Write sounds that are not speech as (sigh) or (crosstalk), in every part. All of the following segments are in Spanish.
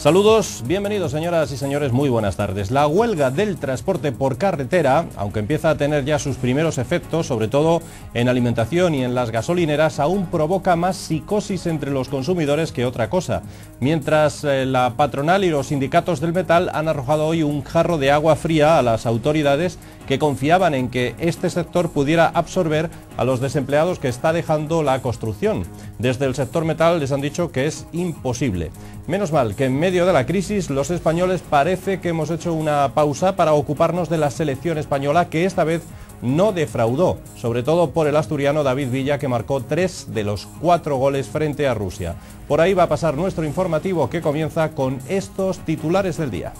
Saludos, bienvenidos señoras y señores, muy buenas tardes. La huelga del transporte por carretera, aunque empieza a tener ya sus primeros efectos, sobre todo en alimentación y en las gasolineras, aún provoca más psicosis entre los consumidores que otra cosa. Mientras eh, la patronal y los sindicatos del metal han arrojado hoy un jarro de agua fría a las autoridades que confiaban en que este sector pudiera absorber a los desempleados que está dejando la construcción. Desde el sector metal les han dicho que es imposible. Menos mal que en medio de la crisis los españoles parece que hemos hecho una pausa para ocuparnos de la selección española que esta vez no defraudó, sobre todo por el asturiano David Villa que marcó tres de los cuatro goles frente a Rusia. Por ahí va a pasar nuestro informativo que comienza con estos titulares del día.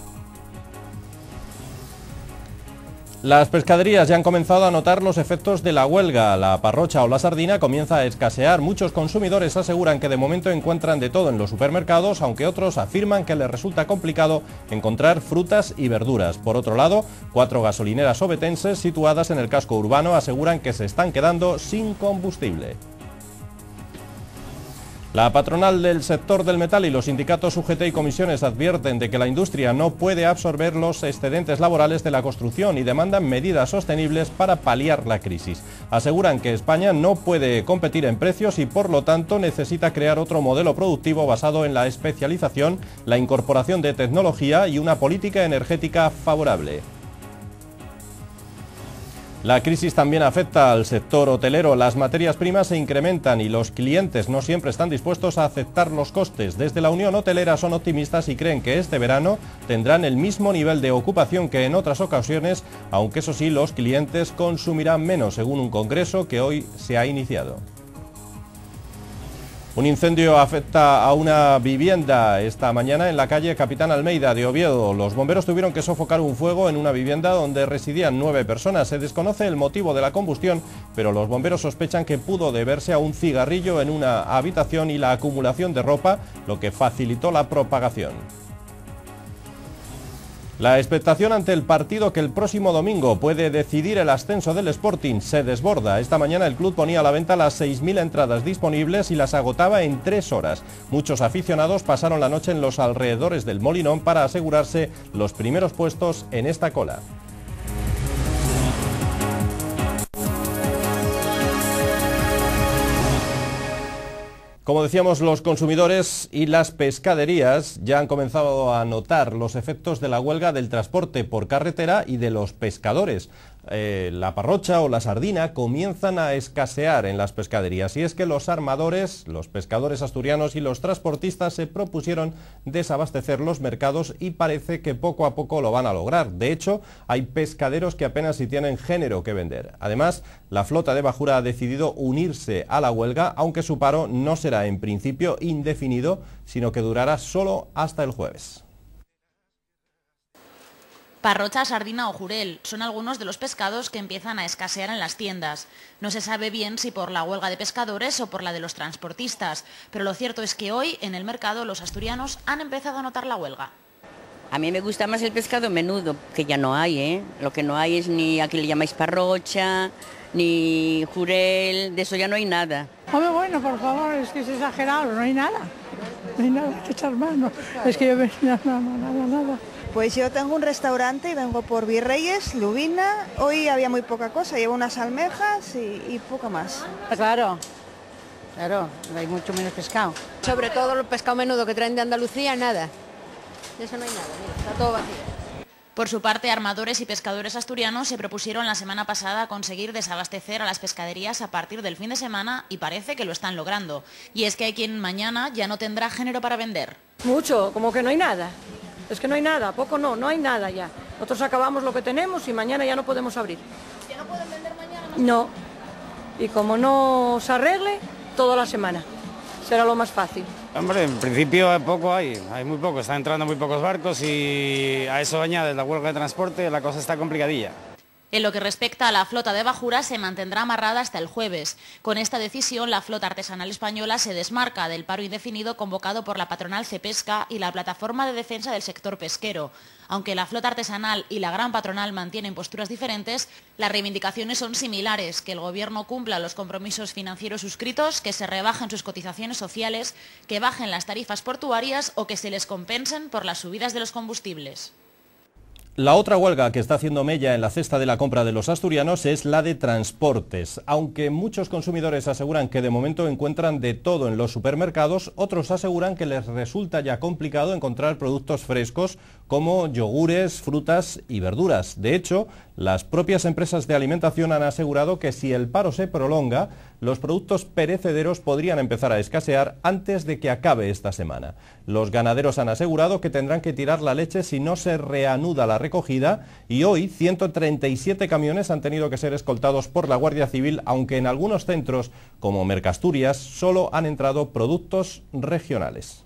Las pescaderías ya han comenzado a notar los efectos de la huelga. La parrocha o la sardina comienza a escasear. Muchos consumidores aseguran que de momento encuentran de todo en los supermercados, aunque otros afirman que les resulta complicado encontrar frutas y verduras. Por otro lado, cuatro gasolineras obetenses situadas en el casco urbano aseguran que se están quedando sin combustible. La patronal del sector del metal y los sindicatos UGT y comisiones advierten de que la industria no puede absorber los excedentes laborales de la construcción y demandan medidas sostenibles para paliar la crisis. Aseguran que España no puede competir en precios y por lo tanto necesita crear otro modelo productivo basado en la especialización, la incorporación de tecnología y una política energética favorable. La crisis también afecta al sector hotelero. Las materias primas se incrementan y los clientes no siempre están dispuestos a aceptar los costes. Desde la Unión Hotelera son optimistas y creen que este verano tendrán el mismo nivel de ocupación que en otras ocasiones, aunque eso sí los clientes consumirán menos, según un congreso que hoy se ha iniciado. Un incendio afecta a una vivienda esta mañana en la calle Capitán Almeida de Oviedo. Los bomberos tuvieron que sofocar un fuego en una vivienda donde residían nueve personas. Se desconoce el motivo de la combustión, pero los bomberos sospechan que pudo deberse a un cigarrillo en una habitación y la acumulación de ropa, lo que facilitó la propagación. La expectación ante el partido que el próximo domingo puede decidir el ascenso del Sporting se desborda. Esta mañana el club ponía a la venta las 6.000 entradas disponibles y las agotaba en tres horas. Muchos aficionados pasaron la noche en los alrededores del Molinón para asegurarse los primeros puestos en esta cola. Como decíamos, los consumidores y las pescaderías ya han comenzado a notar los efectos de la huelga del transporte por carretera y de los pescadores. Eh, la parrocha o la sardina comienzan a escasear en las pescaderías. Y es que los armadores, los pescadores asturianos y los transportistas se propusieron desabastecer los mercados y parece que poco a poco lo van a lograr. De hecho, hay pescaderos que apenas si tienen género que vender. Además, la flota de Bajura ha decidido unirse a la huelga, aunque su paro no será en principio indefinido, sino que durará solo hasta el jueves. Parrocha, sardina o jurel son algunos de los pescados que empiezan a escasear en las tiendas. No se sabe bien si por la huelga de pescadores o por la de los transportistas, pero lo cierto es que hoy en el mercado los asturianos han empezado a notar la huelga. A mí me gusta más el pescado menudo, que ya no hay, ¿eh? Lo que no hay es ni aquí le llamáis parrocha, ni jurel, de eso ya no hay nada. Hombre, bueno, por favor, es que es exagerado, no hay nada. No hay nada que echar mano. Es que yo... me... (laughs) nada, nada, nada. Pues yo tengo un restaurante y vengo por Virreyes, Lubina. Hoy había muy poca cosa, llevo unas almejas y, poco más. Ah, claro, claro, hay mucho menos pescado. Sobre todo el pescado menudo que traen de Andalucía, nada. eso no hay nada, está todo vacío. Por su parte, armadores y pescadores asturianos se propusieron la semana pasada conseguir desabastecer a las pescaderías a partir del fin de semana y parece que lo están logrando. Y es que hay quien mañana ya no tendrá género para vender. Mucho, como que no hay nada. Es que no hay nada, poco no, no hay nada ya. Nosotros acabamos lo que tenemos y mañana ya no podemos abrir. ¿Ya no pueden vender mañana? No. Y como no se arregle, toda la semana. Será lo más fácil. Hombre, en principio poco hay, hay muy poco, están entrando muy pocos barcos y a eso añades la huelga de transporte, la cosa está complicadilla. En lo que respecta a la flota de bajura, se mantendrá amarrada hasta el jueves. Con esta decisión, la flota artesanal española se desmarca del paro indefinido convocado por la patronal Cepesca y la plataforma de defensa del sector pesquero. Aunque la flota artesanal y la gran patronal mantienen posturas diferentes, las reivindicaciones son similares, que el Gobierno cumpla los compromisos financieros suscritos, que se rebajen sus cotizaciones sociales, que bajen las tarifas portuarias o que se les compensen por las subidas de los combustibles. La otra huelga que está haciendo mella en la cesta de la compra de los asturianos es la de transportes. Aunque muchos consumidores aseguran que de momento encuentran de todo en los supermercados, otros aseguran que les resulta ya complicado encontrar productos frescos como yogures, frutas y verduras. De hecho, las propias empresas de alimentación han asegurado que si el paro se prolonga, los productos perecederos podrían empezar a escasear antes de que acabe esta semana. Los ganaderos han asegurado que tendrán que tirar la leche si no se reanuda la recogida y hoy 137 camiones han tenido que ser escoltados por la Guardia Civil, aunque en algunos centros, como Mercasturias, solo han entrado productos regionales.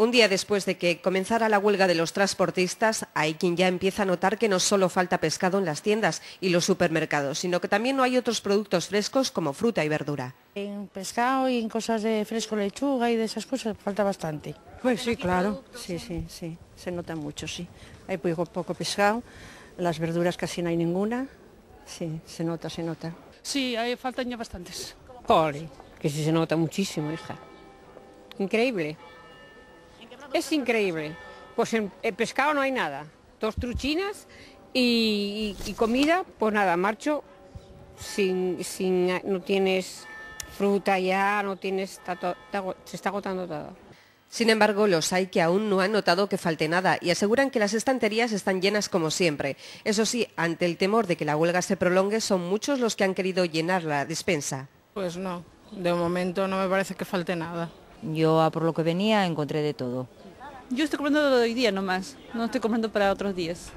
Un día después de que comenzara la huelga de los transportistas, hay quien ya empieza a notar que no solo falta pescado en las tiendas y los supermercados, sino que también no hay otros productos frescos como fruta y verdura. En pescado y en cosas de fresco, lechuga y de esas cosas falta bastante. Pues sí, claro, sí, sí, sí, se nota mucho, sí. Hay poco, pescado, las verduras casi no hay ninguna, sí, se nota, se nota. Sí, hay, faltan ya bastantes. Poli, que sí se nota muchísimo, hija. Increíble. Es increíble. Pues en, eh, pescado no hay nada. Dos truchinas y, comida, pues nada, marcho sin, no tienes fruta ya, no tienes, se está agotando todo. Sin embargo, los hay que aún no han notado que falte nada y aseguran que las estanterías están llenas como siempre. Eso sí, ante el temor de que la huelga se prolongue, son muchos los que han querido llenar la despensa. Pues no, de momento no me parece que falte nada. Yo, por lo que venía, encontré de todo. Yo estoy comprando hoy día nomás, no estoy comprando para otros días.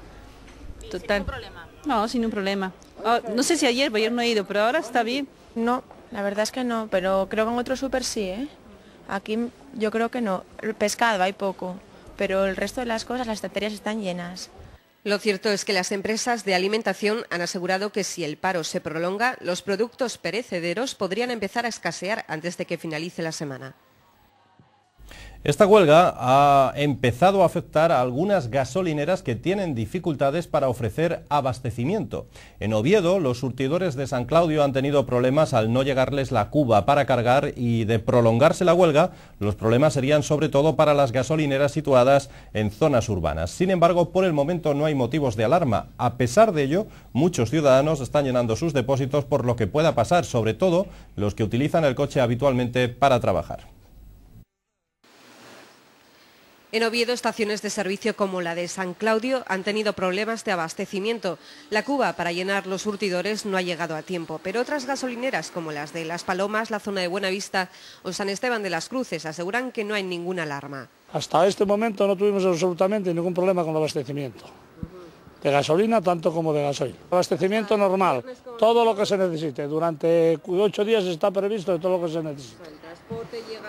Total. problema? No, sin un problema. Ah, no sé si ayer, ayer no he ido, pero ahora está bien. No, la verdad es que no, pero creo que en otro súper sí, ¿eh? Aquí yo creo que no. El pescado hay poco, pero el resto de las cosas, las estanterías están llenas. Lo cierto es que las empresas de alimentación han asegurado que si el paro se prolonga, los productos perecederos podrían empezar a escasear antes de que finalice la semana. Esta huelga ha empezado a afectar a algunas gasolineras que tienen dificultades para ofrecer abastecimiento. En Oviedo, los surtidores de San Claudio han tenido problemas al no llegarles la cuba para cargar y de prolongarse la huelga, los problemas serían sobre todo para las gasolineras situadas en zonas urbanas. Sin embargo, por el momento no hay motivos de alarma. A pesar de ello, muchos ciudadanos están llenando sus depósitos por lo que pueda pasar, sobre todo los que utilizan el coche habitualmente para trabajar. En Oviedo, estaciones de servicio como la de San Claudio han tenido problemas de abastecimiento. La cuba para llenar los surtidores no ha llegado a tiempo, pero otras gasolineras como las de Las Palomas, la zona de Buenavista o San Esteban de las Cruces aseguran que no hay ninguna alarma. Hasta este momento no tuvimos absolutamente ningún problema con el abastecimiento de gasolina tanto como de gasoil. Abastecimiento normal, todo lo que se necesite. Durante ocho días está previsto de todo lo que se necesita.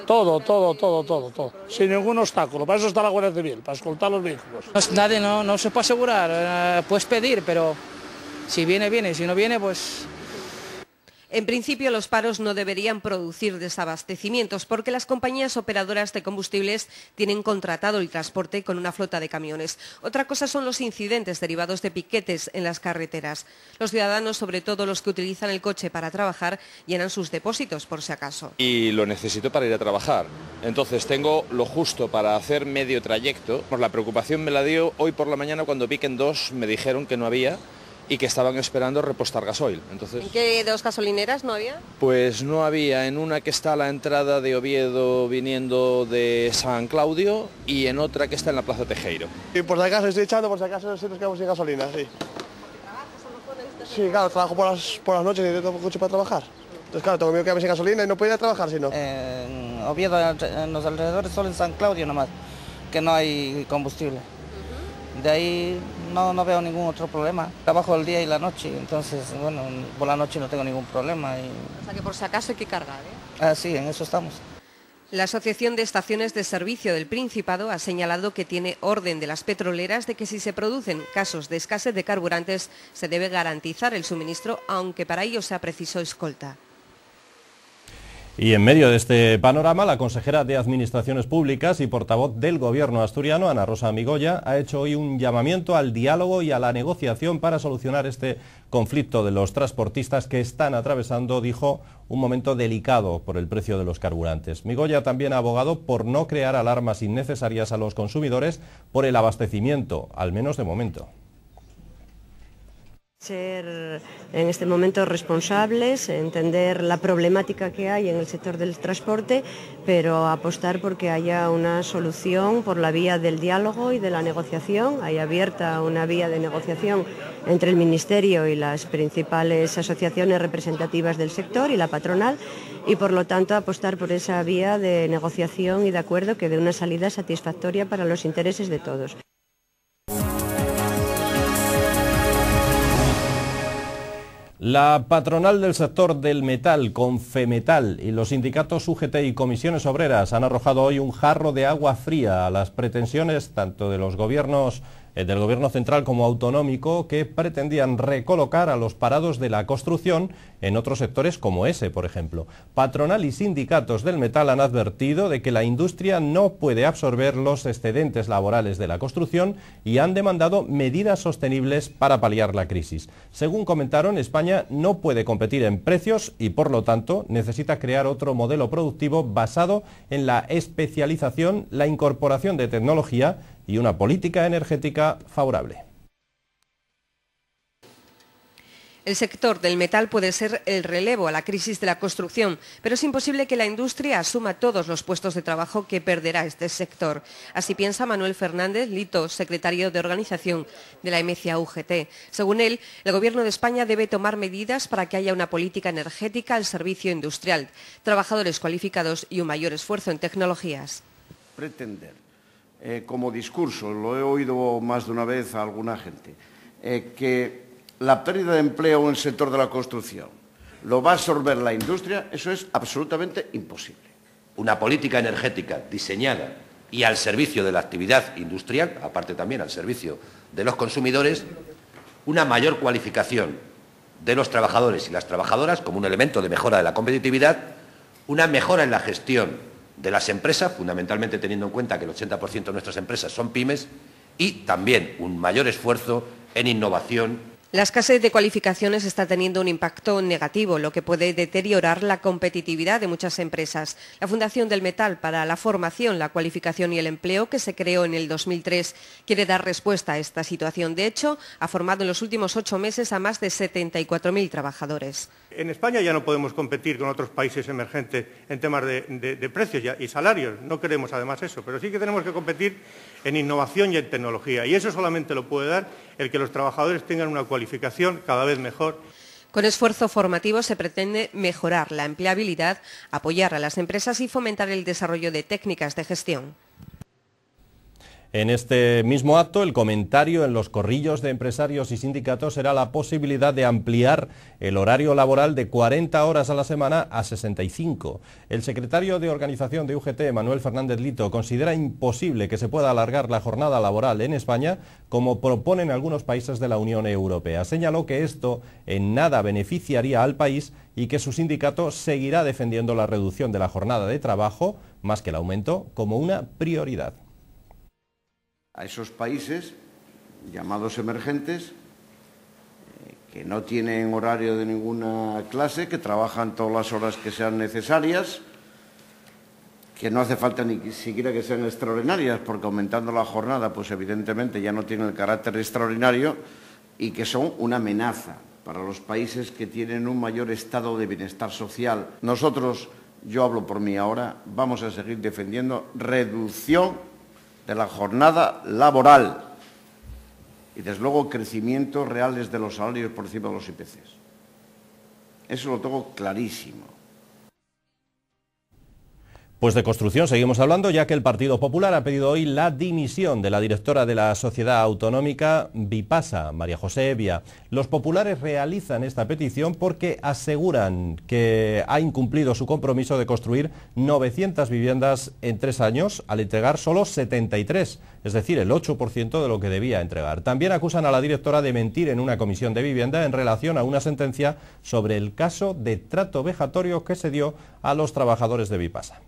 Todo, todo, todo, todo, todo. Sin ningún obstáculo. Para eso está la Guardia Civil, para escoltar los vehículos. Pues nadie no, no se puede asegurar. Eh, puedes pedir, pero si viene, viene. Si no viene, pues en principio, los paros no deberían producir desabastecimientos porque las compañías operadoras de combustibles tienen contratado el transporte con una flota de camiones. Otra cosa son los incidentes derivados de piquetes en las carreteras. Los ciudadanos, sobre todo los que utilizan el coche para trabajar, llenan sus depósitos por si acaso. Y lo necesito para ir a trabajar. Entonces tengo lo justo para hacer medio trayecto. Por la preocupación me la dio hoy por la mañana cuando vi en dos me dijeron que no había y que estaban esperando repostar gasoil. Entonces, ¿En qué dos gasolineras no había? Pues no había, en una que está a la entrada de Oviedo viniendo de San Claudio y en otra que está en la Plaza Tejeiro. Y por si acaso estoy echando, por si acaso si nos quedamos sin gasolina, sí. Sí, claro, trabajo por las, por noches y tengo un coche para trabajar. Entonces, claro, tengo miedo que quedarme sin gasolina y no puedo ir a trabajar si no. en Oviedo, en los alrededores, solo en San Claudio nomás, que no hay combustible. De ahí no, veo ningún otro problema. Trabajo el día y la noche, entonces, bueno, por la noche no tengo ningún problema. O sea que por si acaso hay que cargar, ¿eh? Ah, sí, en eso estamos. La Asociación de Estaciones de Servicio del Principado ha señalado que tiene orden de las petroleras de que si se producen casos de escasez de carburantes se debe garantizar el suministro, aunque para ello sea preciso escolta. Y en medio de este panorama, la consejera de Administraciones Públicas y portavoz del Gobierno asturiano, Ana Rosa Migoya, ha hecho hoy un llamamiento al diálogo y a la negociación para solucionar este conflicto de los transportistas que están atravesando, dijo, un momento delicado por el precio de los carburantes. Migoya también ha abogado por no crear alarmas innecesarias a los consumidores por el abastecimiento, al menos de momento. Ser en este momento responsables, entender la problemática que hay en el sector del transporte, pero apostar porque haya una solución por la vía del diálogo y de la negociación. Hay abierta una vía de negociación entre el Ministerio y las principales asociaciones representativas del sector y la patronal y por lo tanto apostar por esa vía de negociación y de acuerdo que dé una salida satisfactoria para los intereses de todos. La patronal del sector del metal, Confemetal, y los sindicatos UGT y comisiones obreras han arrojado hoy un jarro de agua fría a las pretensiones tanto de los gobiernos eh, del Gobierno central como autonómico que pretendían recolocar a los parados de la construcción en otros sectores como ese, por ejemplo. Patronal y sindicatos del metal han advertido de que la industria no puede absorber los excedentes laborales de la construcción y han demandado medidas sostenibles para paliar la crisis. Según comentaron, España no puede competir en precios y, por lo tanto, necesita crear otro modelo productivo basado en la especialización, la incorporación de tecnología, y una política energética favorable. El sector del metal puede ser el relevo a la crisis de la construcción, pero es imposible que la industria asuma todos los puestos de trabajo que perderá este sector. Así piensa Manuel Fernández Lito, secretario de organización de la MCA UGT. Según él, el Gobierno de España debe tomar medidas para que haya una política energética al servicio industrial, trabajadores cualificados y un mayor esfuerzo en tecnologías. Pretender eh, como discurso, lo he oído más de una vez a alguna gente, eh, que la pérdida de empleo en el sector de la construcción lo va a absorber la industria, eso es absolutamente imposible. Una política energética diseñada y al servicio de la actividad industrial, aparte también al servicio de los consumidores, una mayor cualificación de los trabajadores y las trabajadoras como un elemento de mejora de la competitividad, una mejora en la gestión de las empresas, fundamentalmente teniendo en cuenta que el 80% de nuestras empresas son pymes, y también un mayor esfuerzo en innovación la escasez de cualificaciones está teniendo un impacto negativo, lo que puede deteriorar la competitividad de muchas empresas. La Fundación del Metal para la Formación, la Cualificación y el Empleo, que se creó en el 2003, quiere dar respuesta a esta situación. De hecho, ha formado en los últimos ocho meses a más de 74.000 trabajadores. En España ya no podemos competir con otros países emergentes en temas de, precios y salarios. No queremos además eso, pero sí que tenemos que competir en innovación y en tecnología. Y eso solamente lo puede dar el que los trabajadores tengan una cualificación cada vez mejor. Con esfuerzo formativo se pretende mejorar la empleabilidad, apoyar a las empresas y fomentar el desarrollo de técnicas de gestión. En este mismo acto, el comentario en los corrillos de empresarios y sindicatos será la posibilidad de ampliar el horario laboral de 40 horas a la semana a 65. El secretario de organización de UGT, Manuel Fernández Lito, considera imposible que se pueda alargar la jornada laboral en España como proponen algunos países de la Unión Europea. Señaló que esto en nada beneficiaría al país y que su sindicato seguirá defendiendo la reducción de la jornada de trabajo, más que el aumento, como una prioridad a esos países llamados emergentes eh, que no tienen horario de ninguna clase, que trabajan todas las horas que sean necesarias, que no hace falta ni siquiera que sean extraordinarias, porque aumentando la jornada, pues evidentemente ya no tienen el carácter extraordinario y que son una amenaza para los países que tienen un mayor estado de bienestar social. Nosotros, yo hablo por mí ahora, vamos a seguir defendiendo reducción de la jornada laboral y, desde luego, crecimientos reales de los salarios por encima de los IPCs. Eso lo tengo clarísimo. Pues de construcción seguimos hablando, ya que el Partido Popular ha pedido hoy la dimisión de la directora de la Sociedad Autonómica Bipasa, María José Evia. Los populares realizan esta petición porque aseguran que ha incumplido su compromiso de construir 900 viviendas en tres años al entregar solo 73, es decir, el 8% de lo que debía entregar. También acusan a la directora de mentir en una comisión de vivienda en relación a una sentencia sobre el caso de trato vejatorio que se dio a los trabajadores de Bipasa.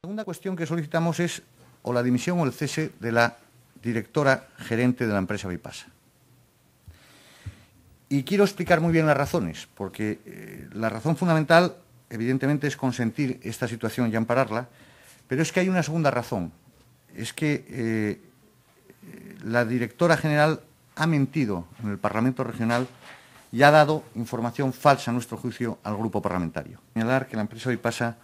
La segunda cuestión que solicitamos es o la dimisión o el cese de la directora gerente de la empresa Bipasa. Y quiero explicar muy bien las razones, porque eh, la razón fundamental, evidentemente, es consentir esta situación y ampararla, pero es que hay una segunda razón. Es que eh, la directora general ha mentido en el Parlamento Regional y ha dado información falsa, a nuestro juicio, al grupo parlamentario. Señalar que la empresa Bipasa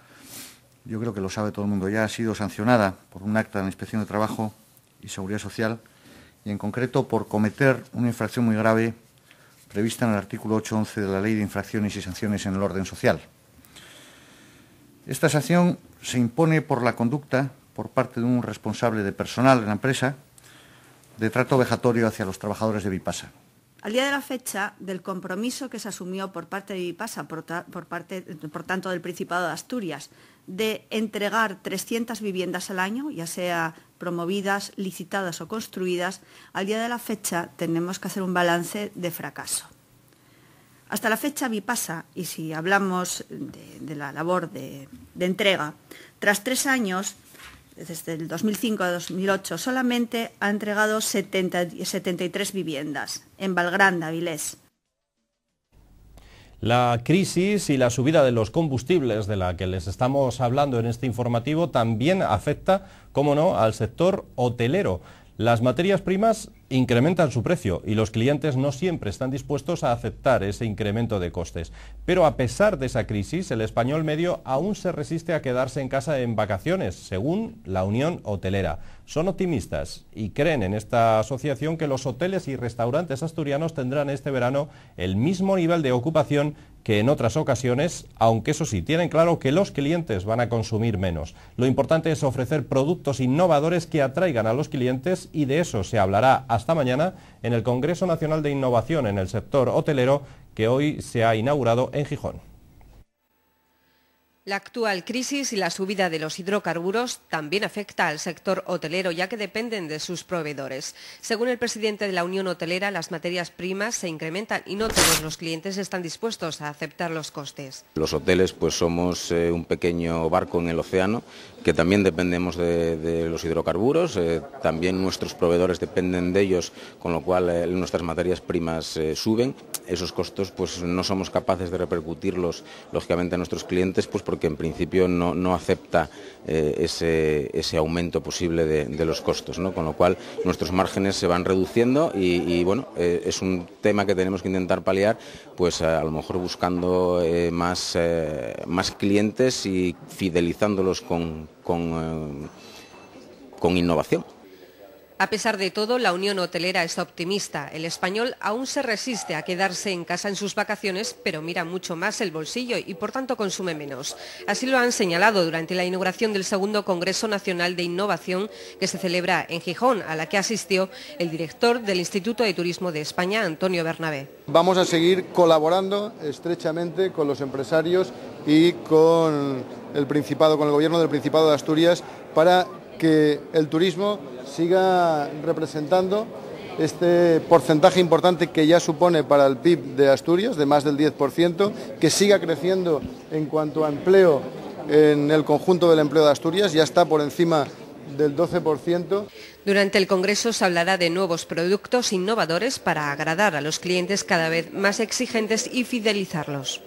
yo creo que lo sabe todo el mundo ya, ha sido sancionada por un acta de la Inspección de Trabajo y Seguridad Social y en concreto por cometer una infracción muy grave prevista en el artículo 811 de la Ley de Infracciones y Sanciones en el Orden Social. Esta sanción se impone por la conducta por parte de un responsable de personal en la empresa de trato vejatorio hacia los trabajadores de Vipasa. Al día de la fecha del compromiso que se asumió por parte de Vipasa, parte, por tanto del Principado de Asturias, de entregar 300 viviendas al año, ya sea promovidas, licitadas o construidas, al día de la fecha tenemos que hacer un balance de fracaso. Hasta la fecha Bipasa y si hablamos de, la labor de, entrega, tras tres años, desde el 2005 a 2008, solamente ha entregado 70, 73 viviendas en Valgranda, Avilés. La crisis y la subida de los combustibles de la que les estamos hablando en este informativo también afecta, cómo no, al sector hotelero. Las materias primas incrementan su precio y los clientes no siempre están dispuestos a aceptar ese incremento de costes. Pero a pesar de esa crisis, el español medio aún se resiste a quedarse en casa en vacaciones, según la Unión Hotelera. Son optimistas y creen en esta asociación que los hoteles y restaurantes asturianos tendrán este verano el mismo nivel de ocupación que en otras ocasiones, aunque eso sí, tienen claro que los clientes van a consumir menos. Lo importante es ofrecer productos innovadores que atraigan a los clientes y de eso se hablará hasta mañana en el Congreso Nacional de Innovación en el sector hotelero que hoy se ha inaugurado en Gijón. La actual crisis y la subida de los hidrocarburos también afecta al sector hotelero, ya que dependen de sus proveedores. Según el presidente de la Unión Hotelera, las materias primas se incrementan y no todos los clientes están dispuestos a aceptar los costes. Los hoteles pues somos eh, un pequeño barco en el océano que también dependemos de, los hidrocarburos, eh, también nuestros proveedores dependen de ellos, con lo cual eh, nuestras materias primas suben. Esos costos pues no somos capaces de repercutirlos lógicamente a nuestros clientes pues porque en principio no, acepta eh, ese, aumento posible de, los costos, con lo cual nuestros márgenes se van reduciendo y, bueno, eh, es un tema que tenemos que intentar paliar, pues eh, a, lo mejor buscando más, clientes y fidelizándolos con innovación. A pesar de todo, la Unión Hotelera está optimista. El español aún se resiste a quedarse en casa en sus vacaciones, pero mira mucho más el bolsillo y por tanto consume menos. Así lo han señalado durante la inauguración del segundo Congreso Nacional de Innovación que se celebra en Gijón, a la que asistió el director del Instituto de Turismo de España, Antonio Bernabé. Vamos a seguir colaborando estrechamente con los empresarios y con el Principado, con el Gobierno del Principado de Asturias para que el turismo siga representando este porcentaje importante que ya supone para el PIB de Asturias, de más del 10%, que siga creciendo en cuanto a empleo en el conjunto del empleo de Asturias, ya está por encima del 12%. Durante el Congreso se hablará de nuevos productos innovadores para agradar a los clientes cada vez más exigentes y fidelizarlos.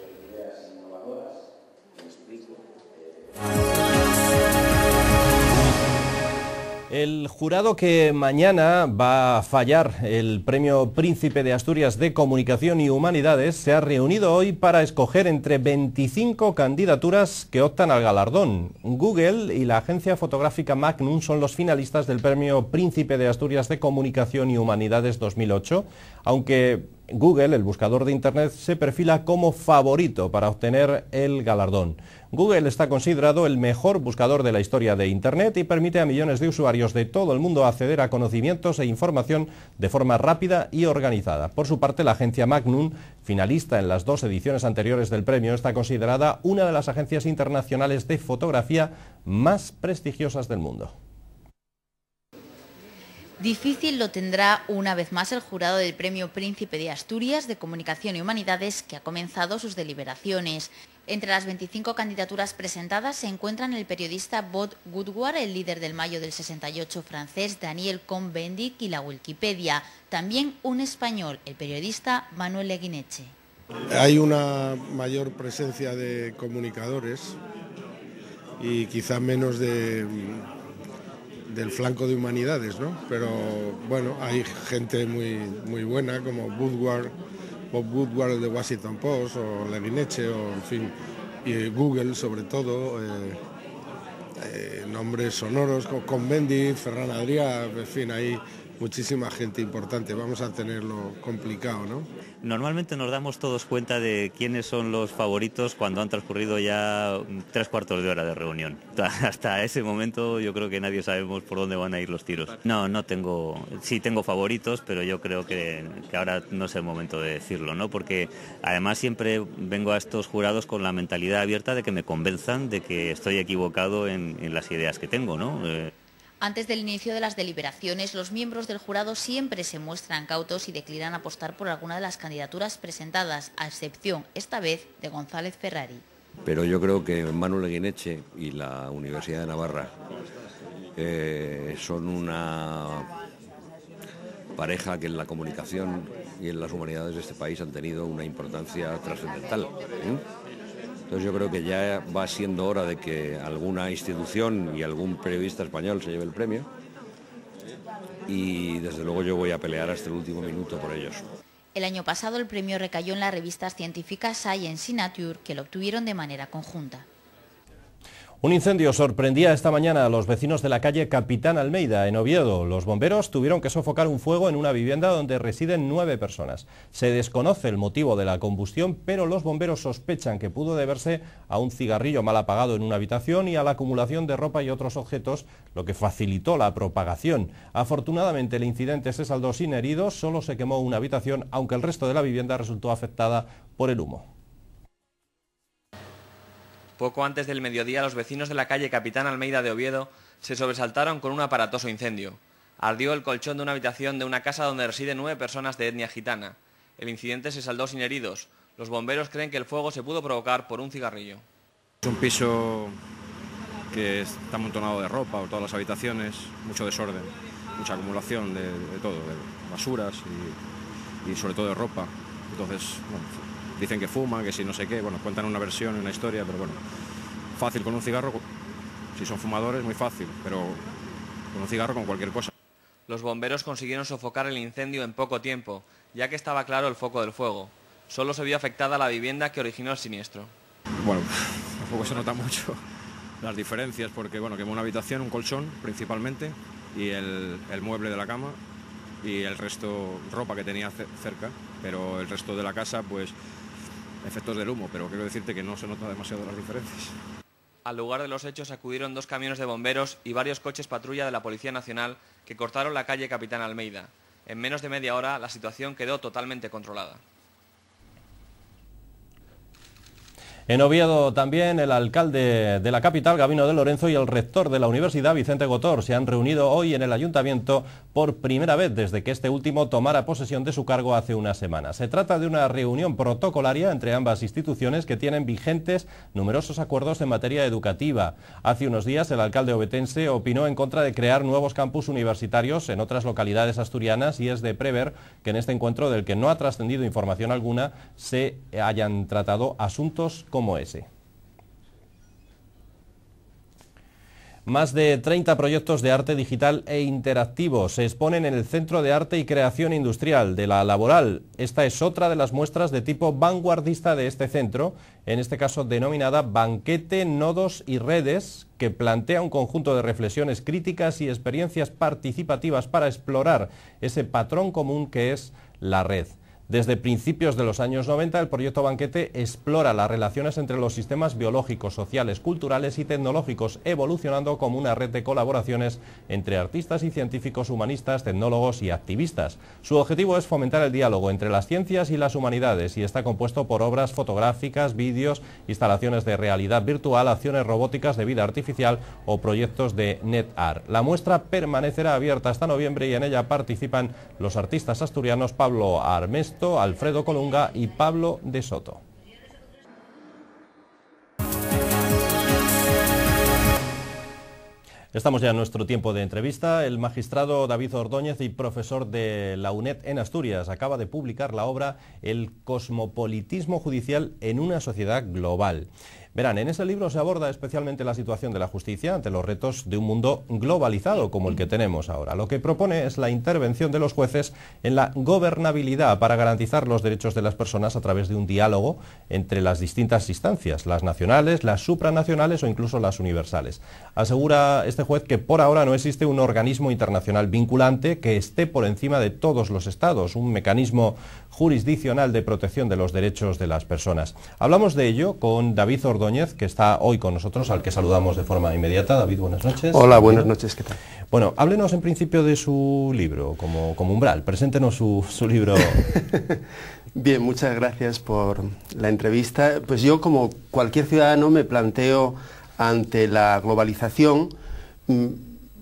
El jurado que mañana va a fallar el Premio Príncipe de Asturias de Comunicación y Humanidades se ha reunido hoy para escoger entre 25 candidaturas que optan al galardón. Google y la agencia fotográfica Magnum son los finalistas del Premio Príncipe de Asturias de Comunicación y Humanidades 2008, aunque Google, el buscador de Internet, se perfila como favorito para obtener el galardón. Google está considerado el mejor buscador de la historia de Internet y permite a millones de usuarios de todo el mundo acceder a conocimientos e información de forma rápida y organizada. Por su parte, la agencia Magnum, finalista en las dos ediciones anteriores del premio, está considerada una de las agencias internacionales de fotografía más prestigiosas del mundo. Difícil lo tendrá una vez más el jurado del Premio Príncipe de Asturias de Comunicación y Humanidades que ha comenzado sus deliberaciones. Entre las 25 candidaturas presentadas se encuentran el periodista Bob Goodward, el líder del Mayo del 68 francés Daniel Cohn-Bendit y la Wikipedia. También un español, el periodista Manuel Leguineche. Hay una mayor presencia de comunicadores y quizá menos de del flanco de humanidades, ¿no? Pero bueno, hay gente muy, muy buena como Woodward, Bob Woodward de Washington Post o Levineche o en fin, y Google sobre todo, eh, eh, nombres sonoros como Bendy, Ferran Adrià, en fin, ahí muchísima gente importante. Vamos a tenerlo complicado, ¿no? Normalmente nos damos todos cuenta de quiénes son los favoritos cuando han transcurrido ya tres cuartos de hora de reunión. (laughs) Hasta ese momento yo creo que nadie sabemos por dónde van a ir los tiros. No, no tengo, sí tengo favoritos, pero yo creo que, ahora no es el momento de decirlo, ¿no? Porque además siempre vengo a estos jurados con la mentalidad abierta de que me convenzan de que estoy equivocado en, las ideas que tengo, ¿no? Eh, antes del inicio de las deliberaciones, los miembros del jurado siempre se muestran cautos y declinan apostar por alguna de las candidaturas presentadas, a excepción, esta vez, de González Ferrari. Pero yo creo que Manuel Guineche y la Universidad de Navarra eh, son una pareja que en la comunicación y en las humanidades de este país han tenido una importancia trascendental. ¿eh? Entonces yo creo que ya va siendo hora de que alguna institución y algún periodista español se lleve el premio. Y desde luego yo voy a pelear hasta el último minuto por ellos. El año pasado el premio recayó en las revistas científicas Science y Nature, que lo obtuvieron de manera conjunta. Un incendio sorprendía esta mañana a los vecinos de la calle Capitán Almeida, en Oviedo. Los bomberos tuvieron que sofocar un fuego en una vivienda donde residen nueve personas. Se desconoce el motivo de la combustión, pero los bomberos sospechan que pudo deberse a un cigarrillo mal apagado en una habitación y a la acumulación de ropa y otros objetos, lo que facilitó la propagación. Afortunadamente el incidente se saldó sin heridos, solo se quemó una habitación, aunque el resto de la vivienda resultó afectada por el humo. Poco antes del mediodía, los vecinos de la calle Capitán Almeida de Oviedo se sobresaltaron con un aparatoso incendio. Ardió el colchón de una habitación de una casa donde residen nueve personas de etnia gitana. El incidente se saldó sin heridos. Los bomberos creen que el fuego se pudo provocar por un cigarrillo. Es un piso que está amontonado de ropa todas las habitaciones, mucho desorden, mucha acumulación de, todo, de basuras y, y sobre todo de ropa. Entonces, bueno, dicen que fuman, que si no sé qué, bueno, cuentan una versión, una historia, pero bueno, fácil con un cigarro, si son fumadores, muy fácil, pero con un cigarro, con cualquier cosa. Los bomberos consiguieron sofocar el incendio en poco tiempo, ya que estaba claro el foco del fuego. Solo se vio afectada la vivienda que originó el siniestro. Bueno, (laughs) tampoco se nota mucho (laughs) las diferencias, porque bueno, quemó una habitación, un colchón principalmente, y el mueble de la cama, y el resto ropa que tenía cerca, pero el resto de la casa pues efectos del humo, pero quiero decirte que no se nota demasiado las diferencias. Al lugar de los hechos acudieron dos camiones de bomberos y varios coches patrulla de la Policía Nacional que cortaron la calle Capitán Almeida. En menos de media hora la situación quedó totalmente controlada. En Oviedo también el alcalde de la capital, Gabino de Lorenzo, y el rector de la universidad, Vicente Gotor, se han reunido hoy en el ayuntamiento por primera vez desde que este último tomara posesión de su cargo hace una semana. Se trata de una reunión protocolaria entre ambas instituciones que tienen vigentes numerosos acuerdos en materia educativa. Hace unos días el alcalde obetense opinó en contra de crear nuevos campus universitarios en otras localidades asturianas y es de prever que en este encuentro del que no ha trascendido información alguna se hayan tratado asuntos ese. Más de 30 proyectos de arte digital e interactivo se exponen en el Centro de Arte y Creación Industrial de la Laboral. Esta es otra de las muestras de tipo vanguardista de este centro, en este caso denominada Banquete, Nodos y Redes, que plantea un conjunto de reflexiones críticas y experiencias participativas para explorar ese patrón común que es la red. Desde principios de los años 90, el proyecto Banquete explora las relaciones entre los sistemas biológicos, sociales, culturales y tecnológicos, evolucionando como una red de colaboraciones entre artistas y científicos, humanistas, tecnólogos y activistas. Su objetivo es fomentar el diálogo entre las ciencias y las humanidades y está compuesto por obras fotográficas, vídeos, instalaciones de realidad virtual, acciones robóticas de vida artificial o proyectos de NetArt. La muestra permanecerá abierta hasta noviembre y en ella participan los artistas asturianos Pablo Armes, Alfredo Colunga y Pablo de Soto. Estamos ya en nuestro tiempo de entrevista. El magistrado David Ordóñez y profesor de la UNED en Asturias acaba de publicar la obra El cosmopolitismo judicial en una sociedad global. Verán, en ese libro se aborda especialmente la situación de la justicia ante los retos de un mundo globalizado como el que tenemos ahora. Lo que propone es la intervención de los jueces en la gobernabilidad para garantizar los derechos de las personas a través de un diálogo entre las distintas instancias, las nacionales, las supranacionales o incluso las universales. Asegura este juez que por ahora no existe un organismo internacional vinculante que esté por encima de todos los estados, un mecanismo Jurisdiccional de Protección de los Derechos de las Personas. Hablamos de ello con David Ordóñez, que está hoy con nosotros, al que saludamos de forma inmediata. David, buenas noches. Hola, buenas noches, ¿qué tal? Bueno, háblenos en principio de su libro, como, como umbral. Preséntenos su, su libro. (laughs) Bien, muchas gracias por la entrevista. Pues yo, como cualquier ciudadano, me planteo ante la globalización mm,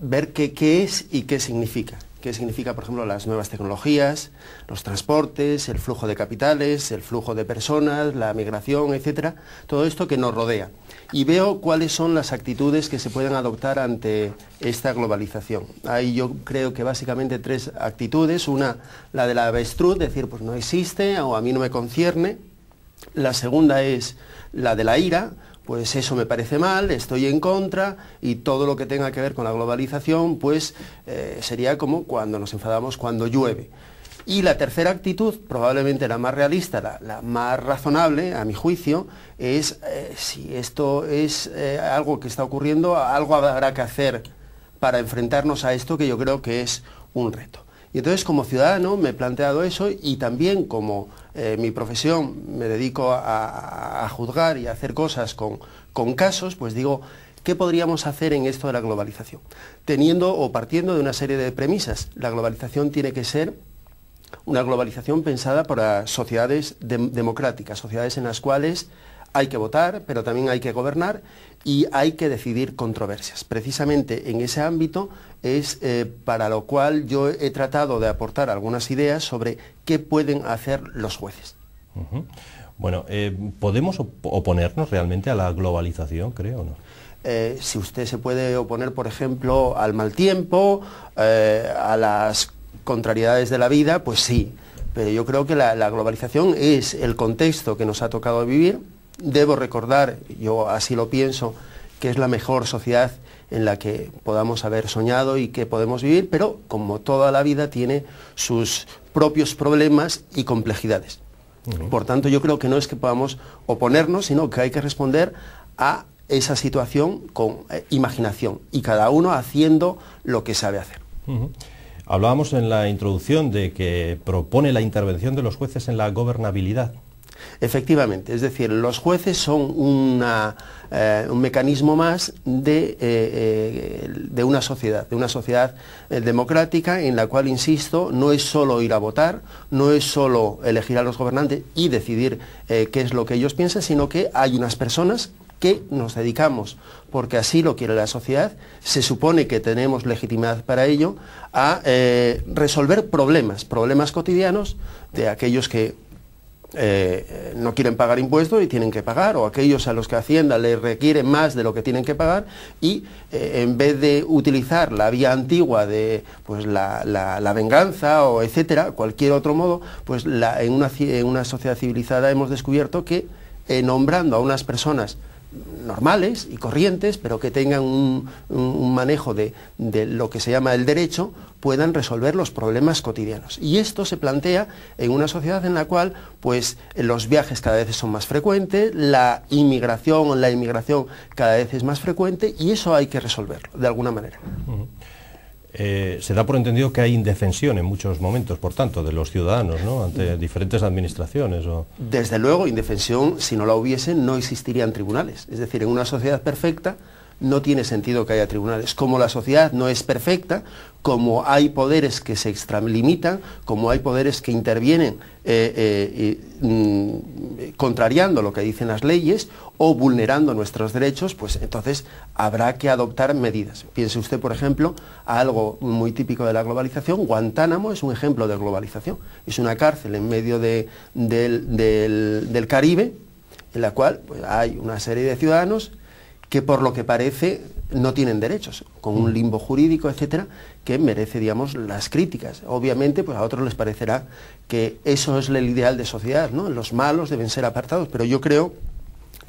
ver qué, qué es y qué significa qué significa, por ejemplo, las nuevas tecnologías, los transportes, el flujo de capitales, el flujo de personas, la migración, etcétera, todo esto que nos rodea. Y veo cuáles son las actitudes que se pueden adoptar ante esta globalización. Ahí yo creo que básicamente tres actitudes, una la de la avestruz, decir pues no existe o a mí no me concierne. La segunda es la de la ira, pues eso me parece mal, estoy en contra y todo lo que tenga que ver con la globalización, pues eh, sería como cuando nos enfadamos cuando llueve. Y la tercera actitud, probablemente la más realista, la, más razonable, a mi juicio, es eh, si esto es eh, algo que está ocurriendo, algo habrá que hacer para enfrentarnos a esto que yo creo que es un reto. Y entonces como ciudadano me he planteado eso y también como eh, mi profesión, me dedico a, juzgar y a hacer cosas con, casos, pues digo, ¿qué podríamos hacer en esto de la globalización? Teniendo o partiendo de una serie de premisas. La globalización tiene que ser una globalización pensada para sociedades democráticas, sociedades en las cuales hay que votar, pero también hay que gobernar y hay que decidir controversias. Precisamente en ese ámbito es eh, para lo cual yo he tratado de aportar algunas ideas sobre qué pueden hacer los jueces. Bueno, eh, ¿podemos oponernos realmente a la globalización, creo o no? Eh, si usted se puede oponer, por ejemplo, al mal tiempo, a las contrariedades de la vida, pues sí. Pero yo creo que la globalización es el contexto que nos ha tocado vivir. Debo recordar, yo así lo pienso, que es la mejor sociedad en la que podamos haber soñado y que podemos vivir, pero como toda la vida tiene sus propios problemas y complejidades. Por tanto, yo creo que no es que podamos oponernos, sino que hay que responder a esa situación con eh, imaginación y cada uno haciendo lo que sabe hacer. Hablábamos en la introducción de que propone la intervención de los jueces en la gobernabilidad. Efectivamente, es decir, los jueces son eh, un mecanismo más de, eh, eh, de, una sociedad, de una sociedad democrática en la cual, insisto, no es solo ir a votar, no es solo elegir a los gobernantes y decidir qué es lo que ellos piensan, sino que hay unas personas que nos dedicamos, porque así lo quiere la sociedad, se supone que tenemos legitimidad para ello, a resolver problemas, problemas cotidianos de aquellos que eh, no quieren pagar impuestos y tienen que pagar, o aquellos a los que Hacienda les requiere más de lo que tienen que pagar, y eh, en vez de utilizar la vía antigua de pues, la, venganza o etcétera, cualquier otro modo, pues en, una, sociedad civilizada hemos descubierto que eh, nombrando a unas personas normales y corrientes, pero que tengan un, manejo de, lo que se llama el derecho, puedan resolver los problemas cotidianos. Y esto se plantea en una sociedad en la cual pues, los viajes cada vez son más frecuentes, la inmigración la inmigración cada vez es más frecuente y eso hay que resolverlo de alguna manera. Eh, se da por entendido que hay indefensión en muchos momentos, por tanto, de los ciudadanos, ¿no? Ante mm. diferentes administraciones. Desde luego, indefensión, si no la hubiesen, no existirían tribunales. Es decir, en una sociedad perfecta, no tiene sentido que haya tribunales. Como la sociedad no es perfecta, como hay poderes que se extralimitan, como hay poderes que intervienen eh, eh, mm, contrariando lo que dicen las leyes o vulnerando nuestros derechos, pues entonces habrá que adoptar medidas. Piense usted, por ejemplo, a algo muy típico de la globalización. Guantánamo es un ejemplo de globalización. Es una cárcel en medio del, del, Caribe en la cual pues, hay una serie de ciudadanos que por lo que parece no tienen derechos, con un mm. limbo jurídico, etcétera, que merece, digamos, las críticas. Obviamente, pues a otros les parecerá que eso es el ideal de sociedad, ¿no? Los malos deben ser apartados, pero yo creo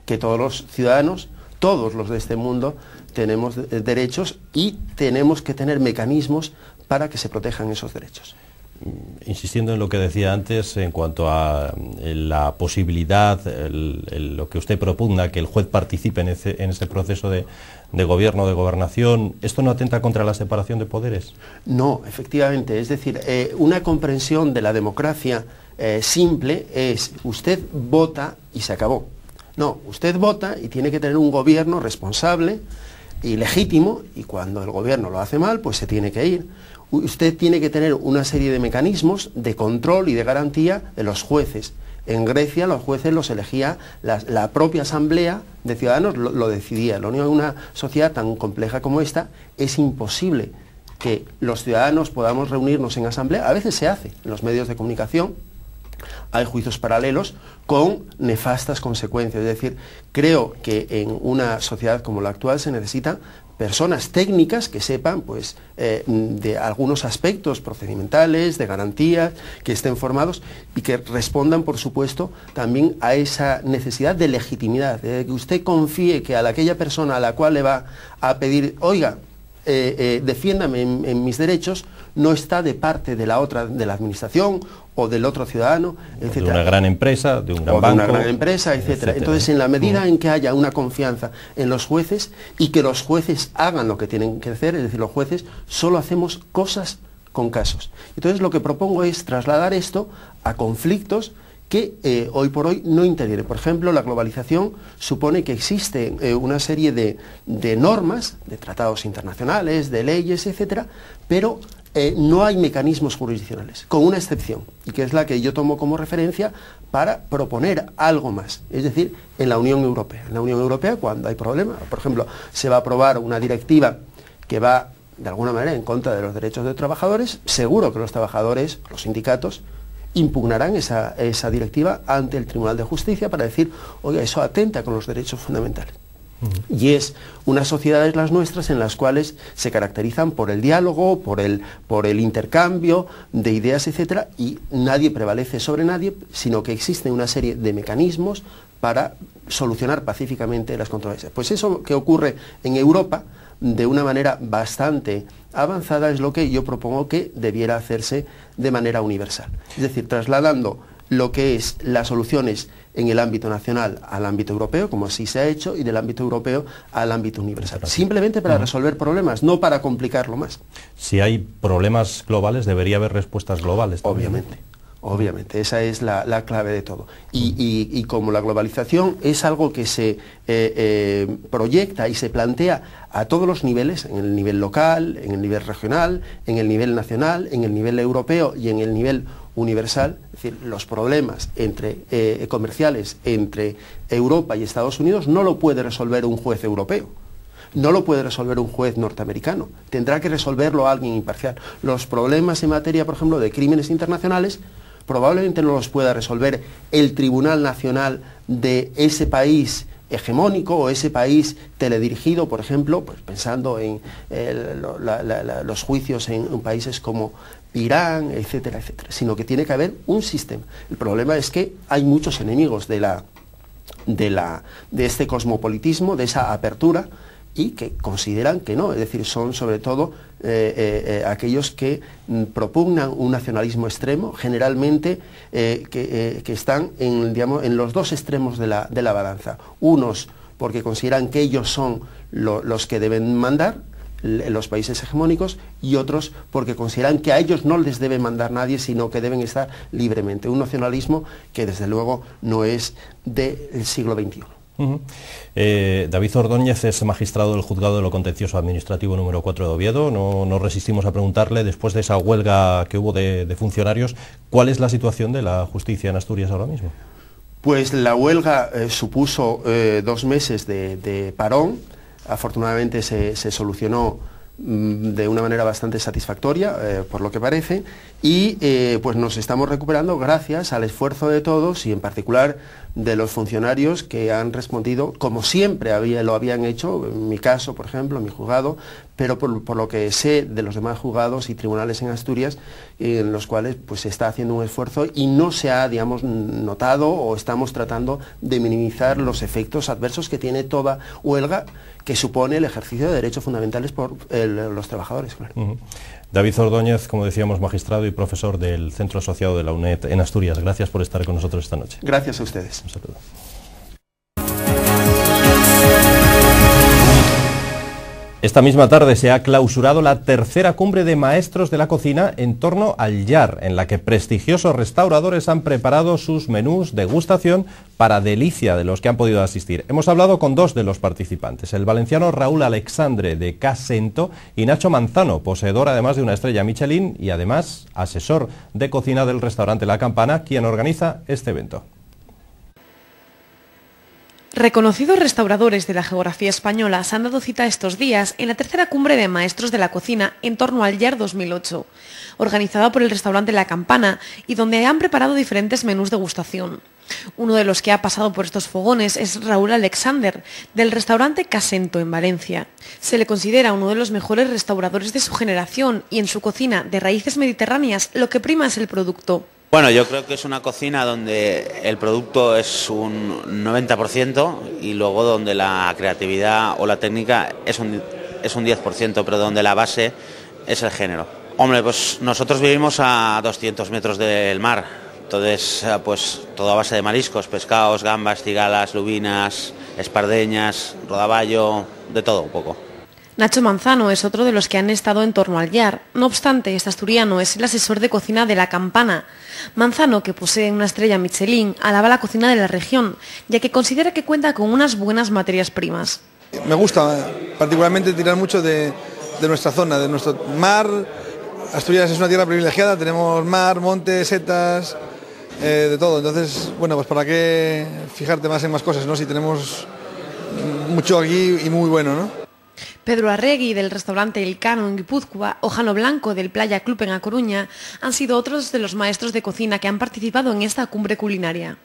que todos los ciudadanos, todos los de este mundo, tenemos derechos y tenemos que tener mecanismos para que se protejan esos derechos. Mm, insistiendo en lo que decía antes en cuanto a eh, la posibilidad, lo que usted propugna, que el juez participe en ese, proceso de, gobierno, de gobernación, ¿esto no atenta contra la separación de poderes? No, efectivamente. Es decir, eh, una comprensión de la democracia eh, simple es usted vota y se acabó. No, usted vota y tiene que tener un gobierno responsable y legítimo y cuando el gobierno lo hace mal, pues se tiene que ir usted tiene que tener una serie de mecanismos de control y de garantía de los jueces. En Grecia los jueces los elegía la, propia asamblea de ciudadanos, lo, decidía. en una sociedad tan compleja como esta es imposible que los ciudadanos podamos reunirnos en asamblea. A veces se hace en los medios de comunicación, hay juicios paralelos con nefastas consecuencias. Es decir, creo que en una sociedad como la actual se necesita personas técnicas que sepan pues, eh, de algunos aspectos procedimentales, de garantías, que estén formados y que respondan, por supuesto, también a esa necesidad de legitimidad, de que usted confíe que a aquella persona a la cual le va a pedir, oiga, eh, eh, defiéndame en, mis derechos, no está de parte de la otra, de la administración o del otro ciudadano, etcétera. De una gran empresa, de un gran banco, de una gran empresa, etcétera. Entonces, en la medida mm. en que haya una confianza en los jueces y que los jueces hagan lo que tienen que hacer, es decir, los jueces solo hacemos cosas con casos. Entonces, lo que propongo es trasladar esto a conflictos que eh, hoy por hoy no interviene. Por ejemplo, la globalización supone que existe eh, una serie de, de normas, de tratados internacionales, de leyes, etcétera, pero eh, no hay mecanismos jurisdiccionales, con una excepción, y que es la que yo tomo como referencia para proponer algo más, es decir, en la Unión Europea. En la Unión Europea, cuando hay problema, por ejemplo, se va a aprobar una directiva que va, de alguna manera, en contra de los derechos de trabajadores, seguro que los trabajadores, los sindicatos, impugnarán esa, esa directiva ante el Tribunal de Justicia para decir, oiga, eso atenta con los derechos fundamentales. Y es unas sociedades las nuestras en las cuales se caracterizan por el diálogo, por el, intercambio de ideas, etc. y nadie prevalece sobre nadie, sino que existen una serie de mecanismos para solucionar pacíficamente las controversias. Pues eso que ocurre en Europa de una manera bastante avanzada es lo que yo propongo que debiera hacerse de manera universal. Es decir, trasladando lo que es las soluciones en el ámbito nacional al ámbito europeo, como así se ha hecho, y del ámbito europeo al ámbito universal. Simplemente para resolver problemas, no para complicarlo más. Si hay problemas globales, debería haber respuestas globales. Obviamente. Obviamente, esa es la, clave de todo. Y, como la globalización es algo que se eh, eh, proyecta y se plantea a todos los niveles, en el nivel local, en el nivel regional, en el nivel nacional, en el nivel europeo y en el nivel universal, es decir, los problemas entre, eh, comerciales entre Europa y Estados Unidos no lo puede resolver un juez europeo. No lo puede resolver un juez norteamericano, tendrá que resolverlo alguien imparcial. Los problemas en materia, por ejemplo, de crímenes internacionales, probablemente no los pueda resolver el Tribunal Nacional de ese país hegemónico o ese país teledirigido, por ejemplo, pues pensando en eh, los juicios en, países como Irán, etcétera, etcétera, sino que tiene que haber un sistema. El problema es que hay muchos enemigos de, de este cosmopolitismo, de esa apertura, y que consideran que no, es decir, son sobre todo eh, eh, eh, aquellos que mm, propugnan un nacionalismo extremo, generalmente que, están en, digamos, en los dos extremos de la, balanza. Unos porque consideran que ellos son los que deben mandar, los países hegemónicos y otros porque consideran que a ellos no les debe mandar nadie, sino que deben estar libremente. Un nacionalismo que desde luego no es del siglo XXI. Eh, David Ordóñez es magistrado del juzgado de lo contencioso administrativo número 4 de Oviedo. No, resistimos a preguntarle, después de esa huelga que hubo de, funcionarios, ¿cuál es la situación de la justicia en Asturias ahora mismo? Pues la huelga eh, supuso eh, dos meses de, parón. Afortunadamente se solucionó Mm, de una manera bastante satisfactoria, eh, por lo que parece, y eh, pues nos estamos recuperando gracias al esfuerzo de todos y en particular de los funcionarios que han respondido como siempre había, lo habían hecho, en mi caso, por ejemplo, en mi juzgado, pero por, lo que sé de los demás juzgados y tribunales en Asturias, en los cuales pues, se está haciendo un esfuerzo y no se ha, digamos, notado o estamos tratando de minimizar los efectos adversos que tiene toda huelga que supone el ejercicio de derechos fundamentales por los trabajadores. David Ordóñez, como decíamos, magistrado y profesor del Centro Asociado de la UNED en Asturias. Gracias por estar con nosotros esta noche. Gracias a ustedes. Un saludo. Esta misma tarde se ha clausurado la tercera cumbre de maestros de la cocina en torno al YAR, en la que prestigiosos restauradores han preparado sus menús de gustación para delicia de los que han podido asistir. Hemos hablado con dos de los participantes, el valenciano Raúl Alexandre de Casento y Nacho Manzano, poseedor además de una estrella Michelin y además asesor de cocina del restaurante La Campana, quien organiza este evento. Reconocidos restauradores de la geografía española se han dado cita estos días en la tercera cumbre de maestros de la cocina en torno al YAR 2008, organizada por el restaurante La Campana y donde han preparado diferentes menús de gustación. Uno de los que ha pasado por estos fogones es Raúl Alexander, del restaurante Casento en Valencia. Se le considera uno de los mejores restauradores de su generación y en su cocina de raíces mediterráneas lo que prima es el producto. Bueno, yo creo que es una cocina donde el producto es un 90% y luego donde la creatividad o la técnica es un, 10%, pero donde la base es el género. Hombre, pues nosotros vivimos a 200 metros del mar, entonces pues todo a base de mariscos, pescados, gambas, cigalas, lubinas, espardeñas, rodaballo, de todo un poco. Nacho Manzano es otro de los que han estado en torno al YAR. No obstante, este asturiano es el asesor de cocina de La Campana. Manzano, que posee una estrella Michelin, alaba la cocina de la región, ya que considera que cuenta con unas buenas materias primas. Me gusta particularmente tirar mucho de, nuestra zona, de nuestro mar. Asturias es una tierra privilegiada, tenemos mar, montes, setas, eh, de todo. Entonces, bueno, pues para qué fijarte más en más cosas, ¿no? Si tenemos mucho aquí y muy bueno, ¿no? Pedro Arregui del restaurante El Cano en Guipúzcoa Ojano Blanco del Playa Club en A Coruña han sido otros de los maestros de cocina que han participado en esta cumbre culinaria.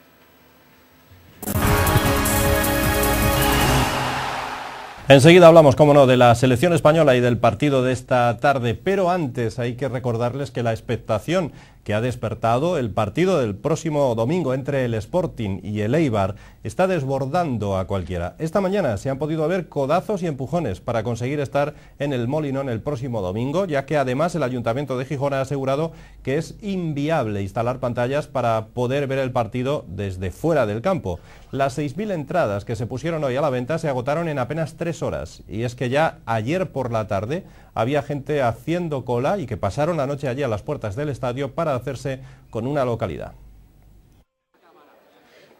Enseguida hablamos, como no, de la selección española y del partido de esta tarde, pero antes hay que recordarles que la expectación que ha despertado el partido del próximo domingo entre el Sporting y el Eibar está desbordando a cualquiera. Esta mañana se han podido ver codazos y empujones para conseguir estar en el Molinón el próximo domingo, ya que además el Ayuntamiento de Gijón ha asegurado que es inviable instalar pantallas para poder ver el partido desde fuera del campo. Las 6.000 entradas que se pusieron hoy a la venta se agotaron en apenas tres horas y es que ya ayer por la tarde había gente haciendo cola y que pasaron la noche allí a las puertas del estadio para hacerse con una localidad.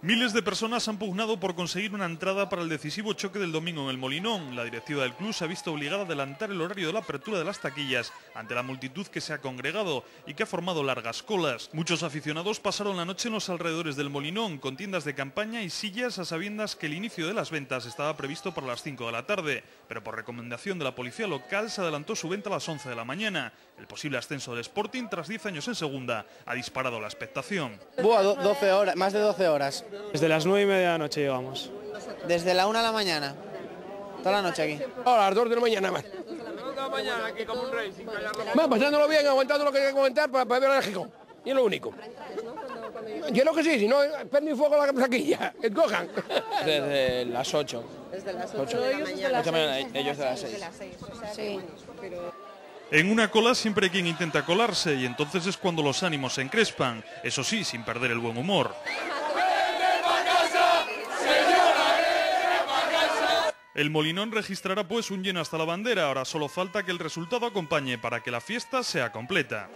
Miles de personas han pugnado por conseguir una entrada para el decisivo choque del domingo en el Molinón. La directiva del club se ha visto obligada a adelantar el horario de la apertura de las taquillas ante la multitud que se ha congregado y que ha formado largas colas. Muchos aficionados pasaron la noche en los alrededores del Molinón con tiendas de campaña y sillas a sabiendas que el inicio de las ventas estaba previsto para las 5 de la tarde pero por recomendación de la policía local se adelantó su venta a las 11 de la mañana. El posible ascenso del Sporting tras 10 años en segunda ha disparado la expectación. Buah, 12 horas, más de 12 horas. Desde las 9 y media de la noche llevamos. Desde la 1 de la mañana. Toda la noche aquí. Ahora, a las 2 de la mañana más. Vamos, pues pasándolo bien, aguantando lo que hay que comentar para, para ver a México. Y es lo único. Yo lo que sí, si no, prende fuego la casaquilla, escojan. Desde las 8. Desde las 8, de la mañana. Ellos de las 6. En una cola siempre hay quien intenta colarse y entonces es cuando los ánimos se encrespan, eso sí, sin perder el buen humor. El Molinón registrará pues un lleno hasta la bandera, ahora solo falta que el resultado acompañe para que la fiesta sea completa.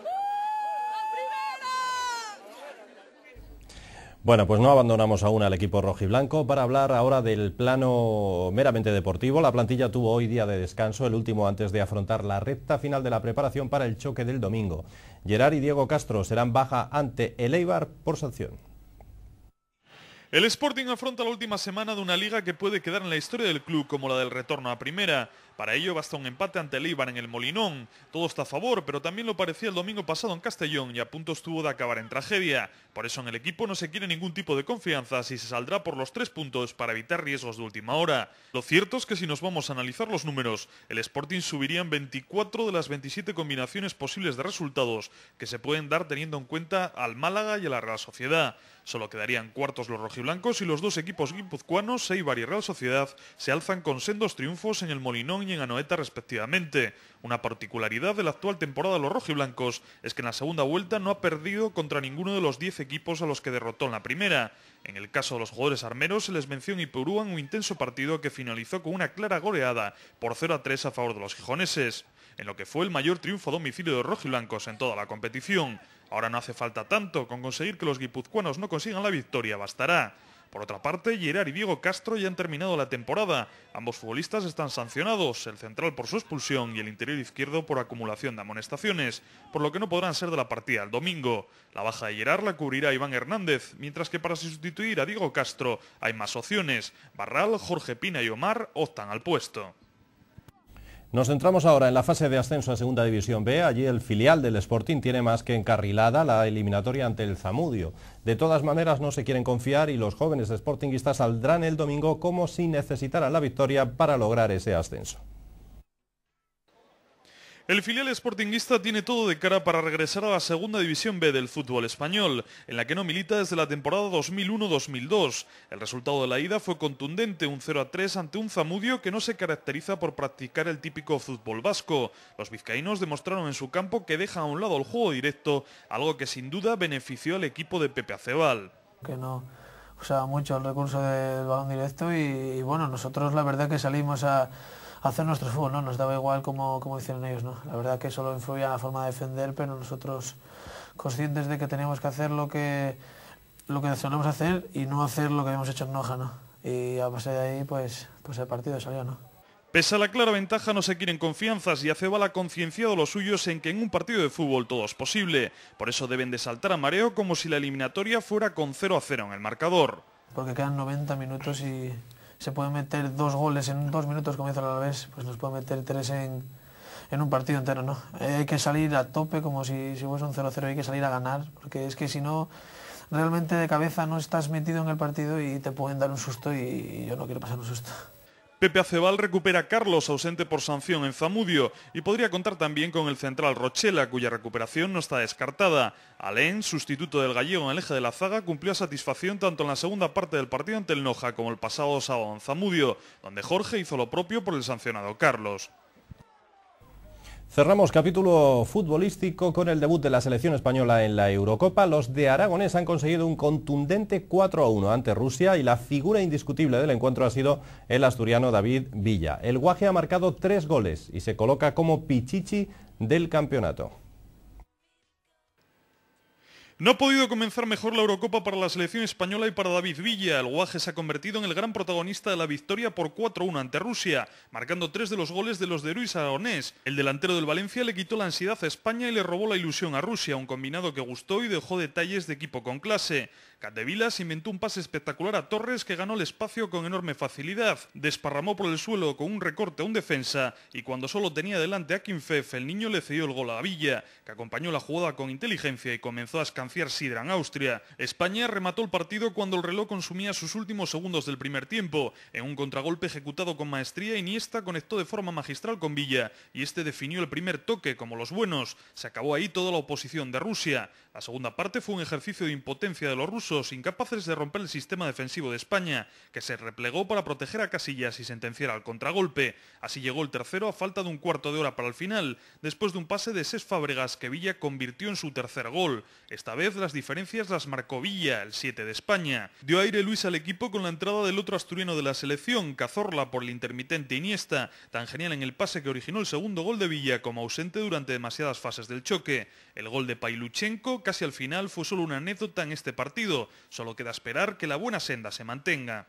Bueno, pues no abandonamos aún al equipo rojiblanco para hablar ahora del plano meramente deportivo. La plantilla tuvo hoy día de descanso, el último antes de afrontar la recta final de la preparación para el choque del domingo. Gerard y Diego Castro serán baja ante el Eibar por sanción. El Sporting afronta la última semana de una liga que puede quedar en la historia del club como la del retorno a primera. Para ello basta un empate ante el Ibar en el Molinón. Todo está a favor, pero también lo parecía el domingo pasado en Castellón y a puntos estuvo de acabar en tragedia. Por eso en el equipo no se quiere ningún tipo de confianza si se saldrá por los tres puntos para evitar riesgos de última hora. Lo cierto es que si nos vamos a analizar los números, el Sporting subiría en 24 de las 27 combinaciones posibles de resultados que se pueden dar teniendo en cuenta al Málaga y a la Real Sociedad. Solo quedarían cuartos los rojiblancos y los dos equipos guipuzcoanos, Eibar y Real Sociedad, se alzan con sendos triunfos en el Molinón y en Anoeta respectivamente. Una particularidad de la actual temporada de los rojiblancos es que en la segunda vuelta no ha perdido contra ninguno de los 10 equipos a los que derrotó en la primera. En el caso de los jugadores armeros se les venció en Ipurúa en un intenso partido que finalizó con una clara goleada por 0 a 3 a favor de los gijoneses, en lo que fue el mayor triunfo a domicilio de rojiblancos en toda la competición. Ahora no hace falta tanto, con conseguir que los guipuzcoanos no consigan la victoria bastará. Por otra parte, Gerard y Diego Castro ya han terminado la temporada. Ambos futbolistas están sancionados, el central por su expulsión y el interior izquierdo por acumulación de amonestaciones, por lo que no podrán ser de la partida el domingo. La baja de Gerard la cubrirá Iván Hernández, mientras que para sustituir a Diego Castro hay más opciones. Barral, Jorge Pina y Omar optan al puesto. Nos centramos ahora en la fase de ascenso a Segunda División B. Allí el filial del Sporting tiene más que encarrilada la eliminatoria ante el Zamudio. De todas maneras no se quieren confiar y los jóvenes sportinguistas saldrán el domingo como si necesitaran la victoria para lograr ese ascenso. El filial esportinguista tiene todo de cara para regresar a la segunda división B del fútbol español, en la que no milita desde la temporada 2001-2002. El resultado de la ida fue contundente, un 0 3 ante un Zamudio que no se caracteriza por practicar el típico fútbol vasco. Los vizcaínos demostraron en su campo que deja a un lado el juego directo, algo que sin duda benefició al equipo de Pepe Acebal. Que no usaba mucho el recurso del balón directo y bueno, nosotros la verdad que salimos a hacer nuestro fútbol, Nos daba igual como, como hicieron ellos, ¿no? La verdad que solo influía la forma de defender, pero nosotros conscientes de que teníamos que hacer lo que, lo que hacer y no hacer lo que habíamos hecho en Noja, ¿no? Y a base de ahí, pues, pues el partido salió, ¿no? Pese a la clara ventaja, no se quieren confianzas y Acebal ha concienciado los suyos en que en un partido de fútbol todo es posible. Por eso deben de saltar a mareo como si la eliminatoria fuera con 0 a 0 en el marcador. Porque quedan 90 minutos y, se puede meter dos goles en dos minutos, como a la vez pues nos puede meter tres en, un partido entero, ¿no? Eh, hay que salir a tope, como si, si fuese un 0-0, hay que salir a ganar, porque es que si no, realmente de cabeza no estás metido en el partido y te pueden dar un susto y yo no quiero pasar un susto. Pepe Acebal recupera a Carlos, ausente por sanción en Zamudio, y podría contar también con el central Rochela, cuya recuperación no está descartada. Alén, sustituto del gallego en el eje de la zaga, cumplió a satisfacción tanto en la segunda parte del partido ante el Noja como el pasado sábado en Zamudio, donde Jorge hizo lo propio por el sancionado Carlos. Cerramos capítulo futbolístico con el debut de la selección española en la Eurocopa. Los de Aragones han conseguido un contundente 4-1 ante Rusia y la figura indiscutible del encuentro ha sido el asturiano David Villa. El Guaje ha marcado tres goles y se coloca como pichichi del campeonato. No ha podido comenzar mejor la Eurocopa para la selección española y para David Villa. El Guaje se ha convertido en el gran protagonista de la victoria por 4-1 ante Rusia, marcando tres de los goles de los de Luis Aragonés. El delantero del Valencia le quitó la ansiedad a España y le robó la ilusión a Rusia, un combinado que gustó y dejó detalles de equipo con clase vilas inventó un pase espectacular a Torres que ganó el espacio con enorme facilidad, desparramó por el suelo con un recorte a un defensa y cuando solo tenía delante a Kinfef el niño le cedió el gol a Villa, que acompañó la jugada con inteligencia y comenzó a escanciar sidra en Austria. España remató el partido cuando el reloj consumía sus últimos segundos del primer tiempo. En un contragolpe ejecutado con maestría, Iniesta conectó de forma magistral con Villa y este definió el primer toque como los buenos. Se acabó ahí toda la oposición de Rusia. La segunda parte fue un ejercicio de impotencia de los rusos, incapaces de romper el sistema defensivo de España, que se replegó para proteger a Casillas y sentenciar al contragolpe. Así llegó el tercero a falta de un cuarto de hora para el final, después de un pase de Ses Fábregas que Villa convirtió en su tercer gol. Esta vez las diferencias las marcó Villa, el 7 de España. Dio aire Luis al equipo con la entrada del otro asturiano de la selección, Cazorla, por el intermitente Iniesta, tan genial en el pase que originó el segundo gol de Villa como ausente durante demasiadas fases del choque. El gol de Pailuchenko casi al final fue solo una anécdota en este partido. Solo queda esperar que la buena senda se mantenga.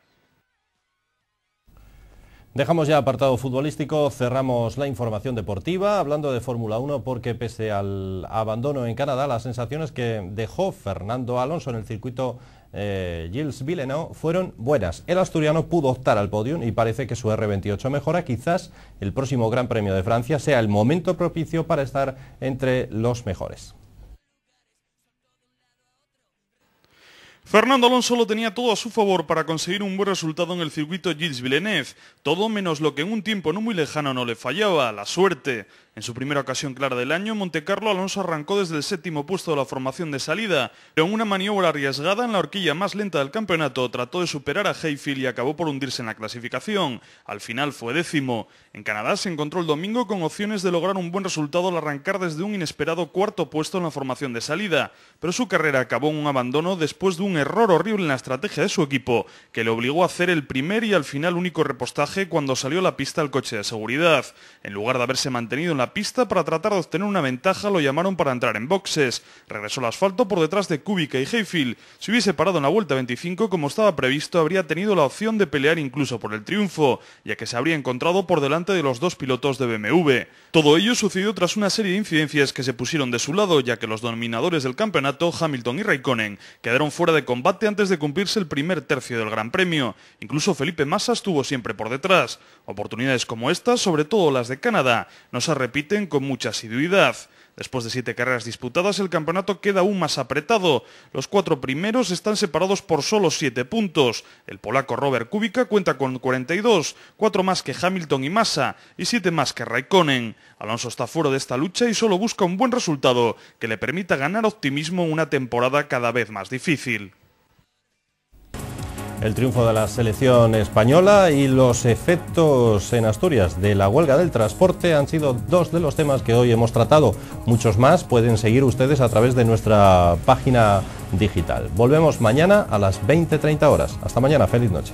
Dejamos ya apartado futbolístico, cerramos la información deportiva hablando de Fórmula 1 porque pese al abandono en Canadá, las sensaciones que dejó Fernando Alonso en el circuito eh, Gilles Villeneuve fueron buenas. El asturiano pudo optar al podium y parece que su R28 mejora. Quizás el próximo Gran Premio de Francia sea el momento propicio para estar entre los mejores. Fernando Alonso lo tenía todo a su favor para conseguir un buen resultado en el circuito Gilles Villeneuve, todo menos lo que en un tiempo no muy lejano no le fallaba, la suerte. En su primera ocasión clara del año, Montecarlo Alonso arrancó desde el séptimo puesto de la formación de salida, pero en una maniobra arriesgada en la horquilla más lenta del campeonato trató de superar a Hayfield y acabó por hundirse en la clasificación. Al final fue décimo. En Canadá se encontró el domingo con opciones de lograr un buen resultado al arrancar desde un inesperado cuarto puesto en la formación de salida, pero su carrera acabó en un abandono después de un error horrible en la estrategia de su equipo, que le obligó a hacer el primer y al final único repostaje cuando salió la pista el coche de seguridad. En lugar de haberse mantenido en la pista para tratar de obtener una ventaja lo llamaron para entrar en boxes. Regresó al asfalto por detrás de Kubica y Heyfield. Si hubiese parado en la vuelta 25 como estaba previsto, habría tenido la opción de pelear incluso por el triunfo, ya que se habría encontrado por delante de los dos pilotos de BMW. Todo ello sucedió tras una serie de incidencias que se pusieron de su lado, ya que los dominadores del campeonato, Hamilton y Raikkonen, quedaron fuera de combate antes de cumplirse el primer tercio del Gran Premio. Incluso Felipe Massa estuvo siempre por detrás. Oportunidades como estas, sobre todo las de Canadá, no se con mucha asiduidad. Después de siete carreras disputadas, el campeonato queda aún más apretado. Los cuatro primeros están separados por solo siete puntos. El polaco Robert Kubica cuenta con 42, cuatro más que Hamilton y Massa y siete más que Raikkonen. Alonso está fuera de esta lucha y solo busca un buen resultado que le permita ganar optimismo una temporada cada vez más difícil el triunfo de la selección española y los efectos en Asturias de la huelga del transporte han sido dos de los temas que hoy hemos tratado. Muchos más pueden seguir ustedes a través de nuestra página digital. Volvemos mañana a las 20.30 horas. Hasta mañana, feliz noche.